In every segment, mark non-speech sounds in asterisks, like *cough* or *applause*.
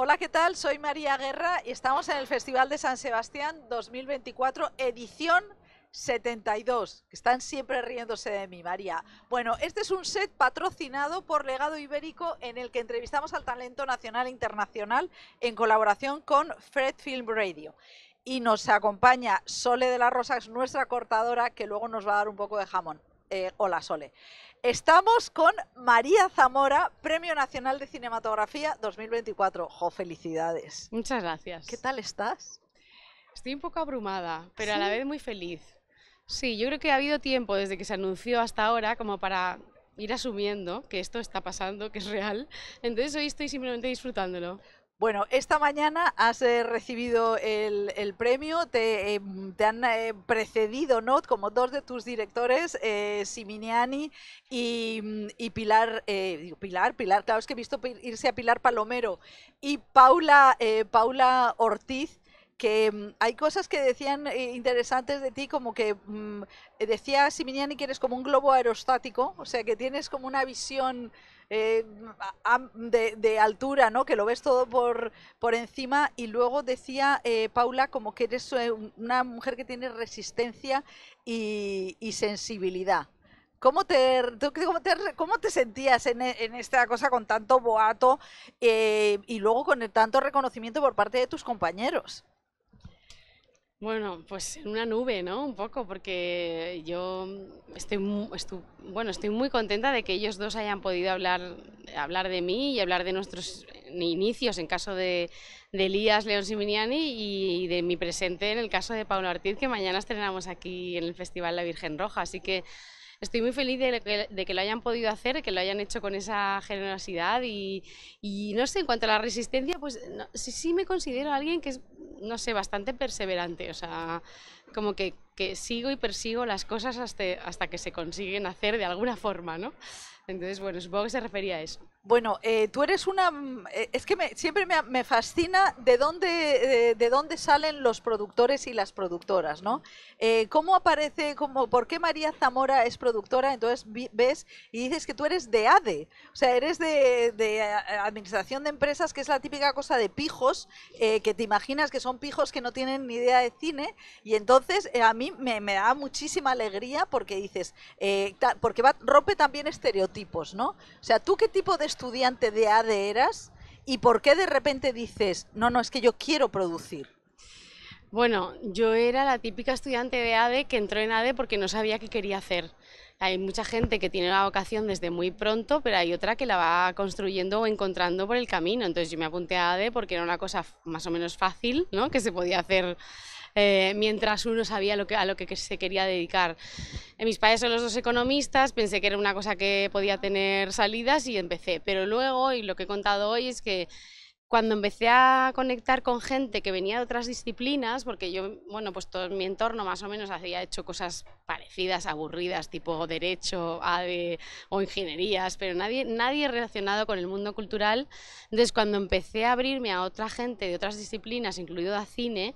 Hola, ¿qué tal? Soy María Guerra y estamos en el Festival de San Sebastián 2024, edición 72. Están siempre riéndose de mí, María. Bueno, este es un set patrocinado por Legado Ibérico en el que entrevistamos al talento nacional e internacional en colaboración con Fred Film Radio y nos acompaña Sole de la Rosa, nuestra cortadora, que luego nos va a dar un poco de jamón. Eh, hola, Sole. Estamos con María Zamora, Premio Nacional de Cinematografía 2024. ¡Jo, felicidades! Muchas gracias. ¿Qué tal estás? Estoy un poco abrumada, pero a la vez muy feliz. Sí, yo creo que ha habido tiempo desde que se anunció hasta ahora como para ir asumiendo que esto está pasando, que es real. Entonces hoy estoy simplemente disfrutándolo. Bueno, esta mañana has eh, recibido el, premio, te, eh, han eh, precedido ¿no? como dos de tus directores, Siminiani y, mm, y Pilar, Pilar, Pilar, claro, es que he visto irse a Pilar Palomero y Paula, Paula Ortiz que mm, hay cosas que decían interesantes de ti, como que mm, decía Siminiani que eres como un globo aerostático, o sea, que tienes como una visión eh, de, altura, ¿no? Que lo ves todo por, por encima. Y luego decía eh, Paula como que eres eh, una mujer que tiene resistencia y, sensibilidad. ¿Cómo te, cómo te, sentías en, esta cosa con tanto boato y luego con el tanto reconocimiento por parte de tus compañeros? Bueno, pues en una nube, ¿no? Un poco, porque yo estoy, bueno, estoy muy contenta de que ellos dos hayan podido hablar, hablar de mí y hablar de nuestros inicios en caso de, Elías León Siminiani y de mi presente en el caso de Paula Ortiz, que mañana estrenamos aquí en el Festival La Virgen Roja. Así que estoy muy feliz de que, lo hayan podido hacer, que lo hayan hecho con esa generosidad y, no sé, en cuanto a la resistencia, pues sí, sí me considero alguien que es no sé, bastante perseverante, o sea, como que, que sigo y persigo las cosas hasta, hasta que se consiguen hacer de alguna forma, ¿no? Entonces, bueno, supongo que se refería a eso. Bueno, eh, tú eres una... Eh, es que siempre me, me, fascina de dónde, eh, de dónde salen los productores y las productoras, ¿no? ¿Cómo aparece, como por qué María Zamora es productora? Entonces ves y dices que tú eres de ADE, o sea, eres de, de Administración de Empresas, que es la típica cosa de pijos, que te imaginas que son pijos que no tienen ni idea de cine y entonces eh, a mí me, da muchísima alegría porque dices, eh, porque rompe también estereotipos, ¿no? O sea, ¿tú qué tipo de estudiante de ADE eras y por qué de repente dices, no, no, es que yo quiero producir? Bueno, yo era la típica estudiante de ADE que entró en ADE porque no sabía qué quería hacer. Hay mucha gente que tiene la vocación desde muy pronto, pero hay otra que la va construyendo o encontrando por el camino. Entonces yo me apunté a ADE porque era una cosa más o menos fácil, ¿no? que se podía hacer eh, mientras uno sabía lo que, a lo que se quería dedicar. En eh, mis padres son los dos economistas, pensé que era una cosa que podía tener salidas y empecé. Pero luego, y lo que he contado hoy, es que cuando empecé a conectar con gente que venía de otras disciplinas, porque yo, bueno, pues todo mi entorno más o menos había hecho cosas parecidas, aburridas, tipo derecho o ingenierías, pero nadie, nadie relacionado con el mundo cultural. Entonces, cuando empecé a abrirme a otra gente de otras disciplinas, incluido a cine,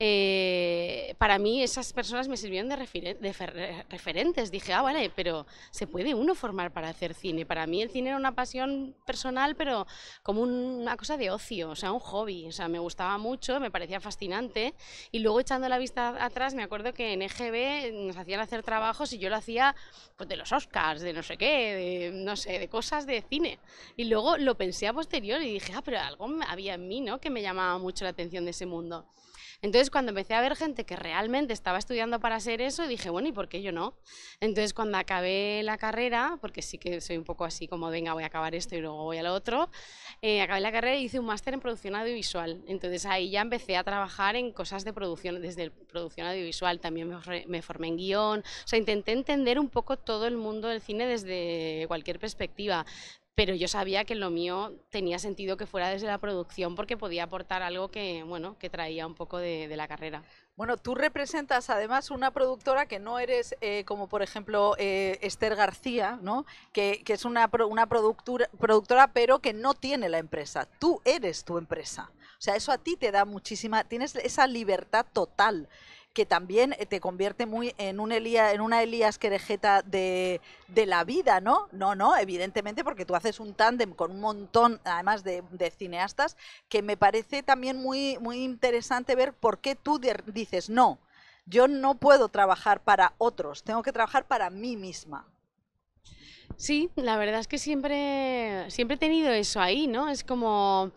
eh, para mí esas personas me sirvieron de, referentes. Dije, ah, vale, pero se puede uno formar para hacer cine. Para mí el cine era una pasión personal, pero como una cosa de ocio, o sea, un hobby. O sea, me gustaba mucho, me parecía fascinante. Y luego echando la vista atrás, me acuerdo que en EGB nos hacían hacer trabajos y yo lo hacía pues, de los Oscars, de no sé qué, de no sé, de cosas de cine. Y luego lo pensé a posteriori y dije, ah, pero algo había en mí, ¿no? Que me llamaba mucho la atención de ese mundo. Entonces, cuando empecé a ver gente que realmente estaba estudiando para ser eso, dije, bueno, ¿y por qué yo no? Entonces, cuando acabé la carrera, porque sí que soy un poco así como, venga, voy a acabar esto y luego voy a lo otro, eh, acabé la carrera y hice un máster en producción audiovisual. Entonces, ahí ya empecé a trabajar en cosas de producción, desde producción audiovisual, también me, me formé en guión, o sea, intenté entender un poco todo el mundo del cine desde cualquier perspectiva pero yo sabía que lo mío tenía sentido que fuera desde la producción porque podía aportar algo que, bueno, que traía un poco de, la carrera. Bueno, tú representas además una productora que no eres eh, como por ejemplo eh, Esther García, ¿no? que, es una, productora pero que no tiene la empresa. Tú eres tu empresa. O sea, eso a ti te da muchísima, tienes esa libertad total que también eh, te convierte muy en, en una Elías Querejeta de, de, la vida, ¿no? No, no, evidentemente porque tú haces un tándem con un montón, además de, cineastas, que me parece también muy, muy interesante ver por qué tú dices, no, yo no puedo trabajar para otros, tengo que trabajar para mí misma. Sí, la verdad es que siempre, siempre he tenido eso ahí, ¿no? Es como...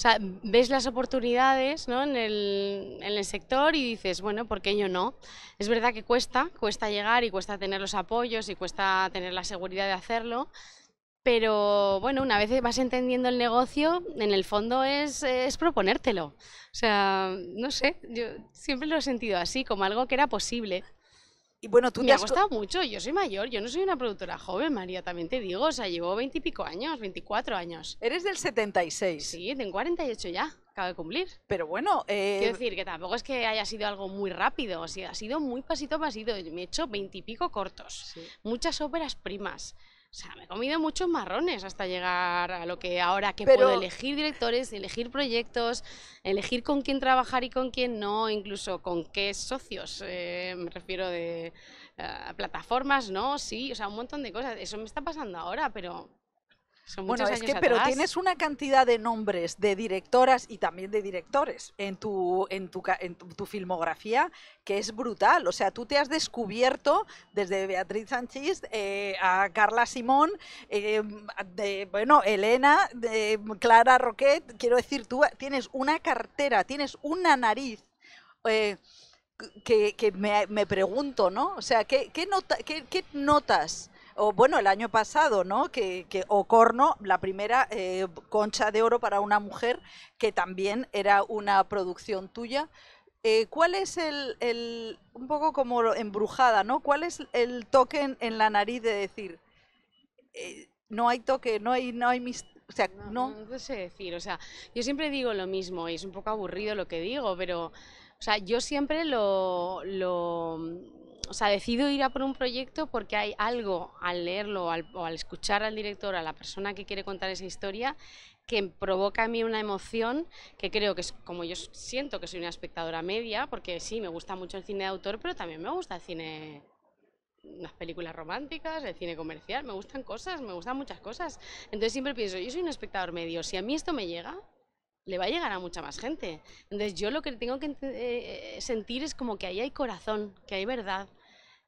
O sea, ves las oportunidades en, el, sector y dices, bueno, ¿por qué yo no? Es verdad que cuesta, cuesta llegar y cuesta tener los apoyos y cuesta tener la seguridad de hacerlo, pero bueno, una vez vas entendiendo el negocio, en el fondo es, es proponértelo. O sea, no sé, yo siempre lo he sentido así, como algo que era posible. Y bueno, tú me ha gustado mucho, yo soy mayor, yo no soy una productora joven, María, también te digo, o sea, llevo veintipico años, veinticuatro años. Eres del 76. Sí, tengo 48 ya, acabo de cumplir. Pero bueno... Eh, Quiero decir que tampoco es que haya sido algo muy rápido, o ha sido muy pasito a pasito, me he hecho veintipico cortos, muchas óperas primas, o sea, me he comido muchos marrones hasta llegar a lo que ahora que puedo elegir directores, elegir proyectos, elegir con quién trabajar y con quién no, incluso con qué socios, eh, me refiero de eh, plataformas, ¿no? Sí, o sea, un montón de cosas. Eso me está pasando ahora, pero bueno, es que, pero tienes una cantidad de nombres de directoras y también de directores en tu, en tu, filmografía que es brutal. O sea, tú te has descubierto desde Beatriz Sánchez eh, a Carla Simón, em, de, bueno, Elena, de Clara Roquet. Quiero decir, tú tienes una cartera, tienes una nariz. Eh, que, me, pregunto, ¿no? O sea, ¿qué, nota, qué, qué notas o bueno, el año pasado, ¿no? Que, que Ocorno, la primera eh, concha de oro para una mujer, que también era una producción tuya. Eh, ¿Cuál es el, un poco como embrujada, ¿no? ¿Cuál es el toque en, la nariz de decir, eh, no hay toque, no hay, no hay o sea, no, no. sé decir, o sea, yo siempre digo lo mismo y es un poco aburrido lo que digo, pero, o sea, yo siempre lo, lo o sea, decido ir a por un proyecto porque hay algo al leerlo al, o al escuchar al director, a la persona que quiere contar esa historia, que provoca a mí una emoción que creo que es como yo siento que soy una espectadora media, porque sí, me gusta mucho el cine de autor, pero también me gusta el cine las películas románticas, el cine comercial, me gustan cosas, me gustan muchas cosas. Entonces siempre pienso, yo soy un espectador medio, si a mí esto me llega, le va a llegar a mucha más gente. Entonces yo lo que tengo que eh, eh, sentir es como que ahí hay corazón, que hay verdad,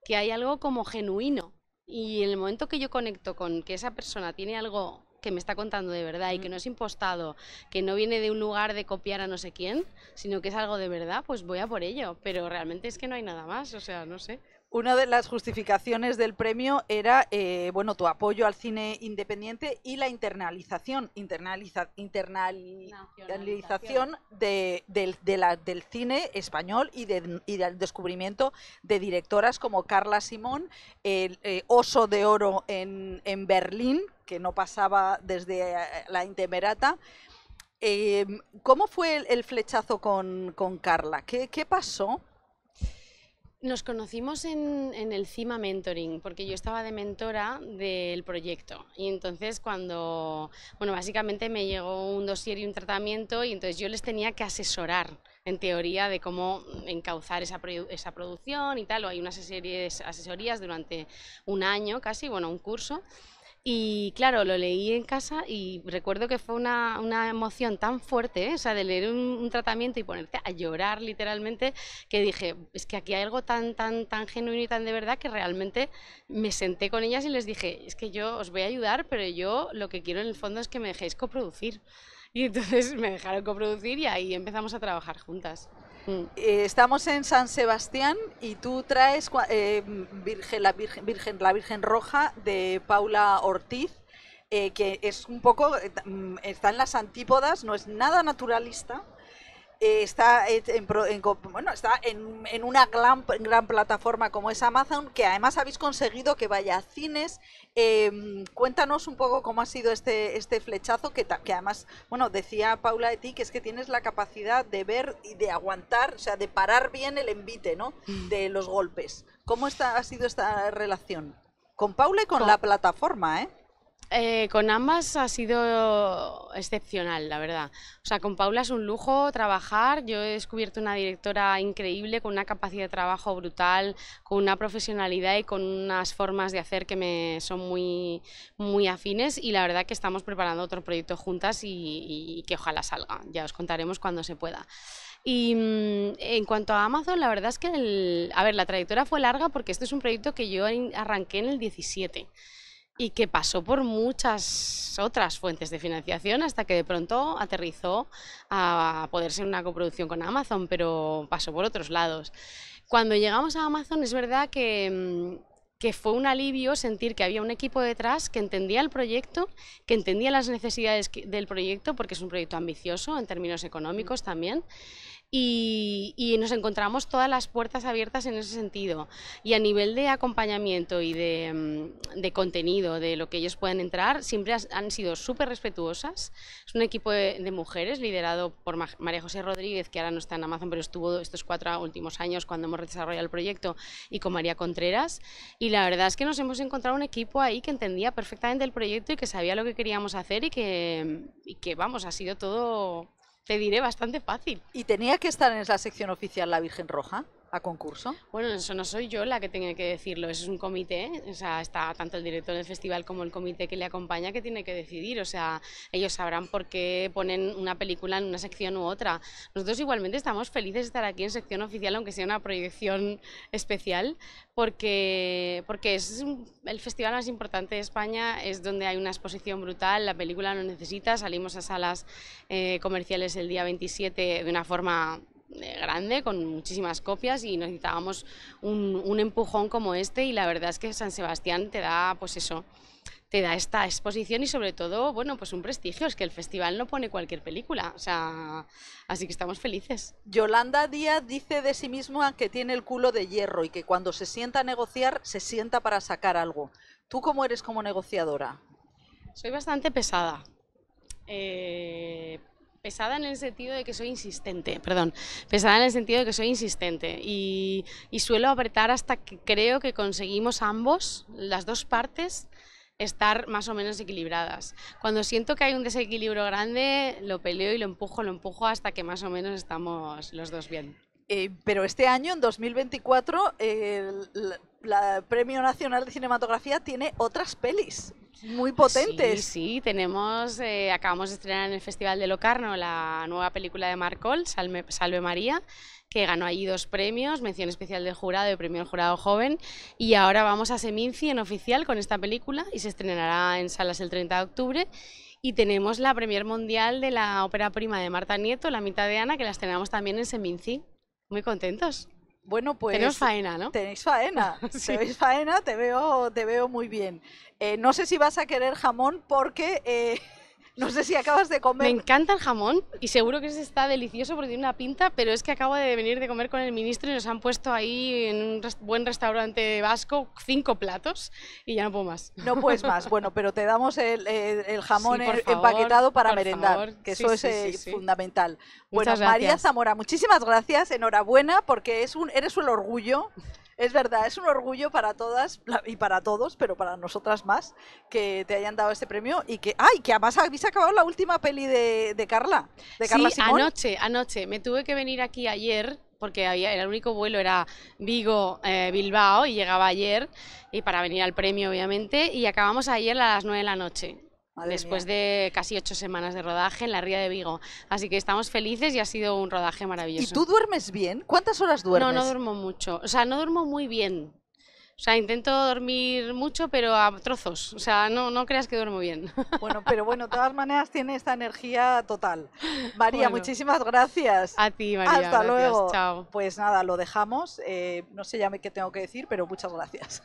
que hay algo como genuino. Y en el momento que yo conecto con que esa persona tiene algo que me está contando de verdad y que no es impostado, que no viene de un lugar de copiar a no sé quién, sino que es algo de verdad, pues voy a por ello. Pero realmente es que no hay nada más, o sea, no sé. Una de las justificaciones del premio era eh, bueno tu apoyo al cine independiente y la internalización, internalización de, del cine español y, del descubrimiento de directoras como Carla Simón, el eh, Oso de Oro en, Berlín, que no pasaba desde eh, la Intemerata. ¿Cómo fue el, flechazo con, con Carla? ¿Qué pasó? Nos conocimos en, el CIMA Mentoring, porque yo estaba de mentora del proyecto. Y entonces cuando, bueno, básicamente me llegó un dossier y un tratamiento y entonces yo les tenía que asesorar en teoría de cómo encauzar esa, esa producción y tal. O hay una serie de asesorías durante un año casi, bueno, un curso. Y claro, lo leí en casa y recuerdo que fue una, emoción tan fuerte, ¿eh? o sea, de leer un, tratamiento y ponerte a llorar literalmente, que dije, es que aquí hay algo tan, tan, tan genuino y tan de verdad que realmente me senté con ellas y les dije, es que yo os voy a ayudar, pero yo lo que quiero en el fondo es que me dejéis coproducir. Y entonces *laughs* me dejaron coproducir y ahí empezamos a trabajar juntas. Mm. Eh, estamos en San Sebastián y tú traes eh, Virgen, la Virgen, la Virgen Roja de Paula Ortiz. Eh, que es un poco, mm, está en las antípodas, no es nada naturalista, eh, está, en, bueno, está en, una gran, gran, plataforma como es Amazon, que además habéis conseguido que vaya a cines. Em, cuéntanos un poco cómo ha sido este, este flechazo, que, que además, bueno, decía Paula de ti, que es que tienes la capacidad de ver y de aguantar, o sea, de parar bien el envite, ¿no? Mm. De los golpes. ¿Cómo está, ha sido esta relación? Con Paula y con, con la plataforma, ¿eh? Eh, con ambas ha sido excepcional, la verdad. O sea, con Paula es un lujo trabajar. Yo he descubierto una directora increíble, con una capacidad de trabajo brutal, con una profesionalidad y con unas formas de hacer que me son muy, muy afines. Y la verdad que estamos preparando otro proyecto juntas y, que ojalá salga. Ya os contaremos cuando se pueda. Y mm, en cuanto a Amazon, la verdad es que a ver, la trayectoria fue larga porque este es un proyecto que yo arranqué en el 17 y que pasó por muchas otras fuentes de financiación hasta que de pronto aterrizó a poder ser una coproducción con Amazon, pero pasó por otros lados. Cuando llegamos a Amazon es verdad que mm, que fue un alivio sentir que había un equipo detrás que entendía el proyecto, que entendía las necesidades del proyecto, porque es un proyecto ambicioso en términos económicos también, y, nos encontramos todas las puertas abiertas en ese sentido. Y a nivel de acompañamiento y de, mm, contenido, de lo que ellos pueden entrar, siempre han sido súper respetuosas. Es un equipo de, mujeres liderado por María José Rodríguez, que ahora no está en Amazon, pero estuvo estos cuatro últimos años cuando hemos desarrollado el proyecto, y con María Contreras. Y la verdad es que nos hemos encontrado un equipo ahí que entendía perfectamente el proyecto y que sabía lo que queríamos hacer y que, y que vamos, ha sido todo te diré bastante fácil. ¿Y tenía que estar en esa sección oficial la Virgen Roja? a concurso? Bueno, eso no soy yo la que tenga que decirlo, eso es un comité, o sea, está tanto el director del festival como el comité que le acompaña que tiene que decidir, o sea, ellos sabrán por qué ponen una película en una sección u otra. Nosotros igualmente estamos felices de estar aquí en sección oficial, aunque sea una proyección especial, porque, porque es el festival más importante de España, es donde hay una exposición brutal, la película no necesita, salimos a salas eh, comerciales el día 27 de una forma eh, grande, con muchísimas copias y necesitábamos un, empujón como este y la verdad es que San Sebastián te da, pues eso, te da esta exposición y sobre todo, bueno, pues un prestigio, es que el festival no pone cualquier película, o sea, así que estamos felices. Yolanda Díaz dice de sí misma que tiene el culo de hierro y que cuando se sienta a negociar, se sienta para sacar algo. ¿Tú cómo eres como negociadora? Soy bastante pesada. Eh, pesada en el sentido de que soy insistente, perdón, pesada en el sentido de que soy insistente y, y suelo apretar hasta que creo que conseguimos ambos, las dos partes, estar más o menos equilibradas. Cuando siento que hay un desequilibrio grande, lo peleo y lo empujo, lo empujo hasta que más o menos estamos los dos bien. Eh, pero este año, en 2024, el, la Premio Nacional de Cinematografía tiene otras pelis muy potentes. Sí, sí tenemos, eh, acabamos de estrenar en el Festival de Locarno la nueva película de Marcol, Salve, María, que ganó allí dos premios, mención especial del jurado y premio al jurado joven. Y ahora vamos a Seminci en oficial con esta película y se estrenará en salas el 30 de octubre. Y tenemos la premier mundial de la ópera prima de Marta Nieto, La mitad de Ana, que la estrenamos también en Seminci. Muy contentos. Bueno, pues. tenéis faena, ¿no? Tenéis faena. Si *laughs* Tenéis faena, te veo, te veo muy bien. Eh, no sé si vas a querer jamón porque. Eh, *laughs* no sé si acabas de comer. Me encanta el jamón y seguro que está delicioso porque tiene una pinta, pero es que acabo de venir de comer con el ministro y nos han puesto ahí en un buen restaurante vasco cinco platos y ya no puedo más. No puedes más, *laughs* bueno, pero te damos el, jamón empaquetado para merendar, que eso es eh, fundamental. Bueno, María Zamora, muchísimas gracias, enhorabuena, porque es un, eres un orgullo es verdad, es un orgullo para todas y para todos, pero para nosotras más, que te hayan dado este premio y que, ay, que además habéis acabado la última peli de, Carla, de Carla sí, anoche, anoche, me tuve que venir aquí ayer porque había, el único vuelo era Vigo, eh, Bilbao y llegaba ayer y para venir al premio obviamente y acabamos ayer a las 9 de la noche después de casi ocho semanas de rodaje en la Ría de Vigo. Así que estamos felices y ha sido un rodaje maravilloso. ¿Y tú duermes bien? ¿Cuántas horas duermes? No, no duermo mucho. O sea, no duermo muy bien. O sea, intento dormir mucho, pero a trozos. O sea, no, creas que duermo bien. *laughs* Bueno, pero bueno, de todas maneras tiene esta energía total. María, muchísimas gracias. A ti, María. Hasta luego. Chao. Pues nada, lo dejamos. Eh, no sé ya qué tengo que decir, pero muchas gracias.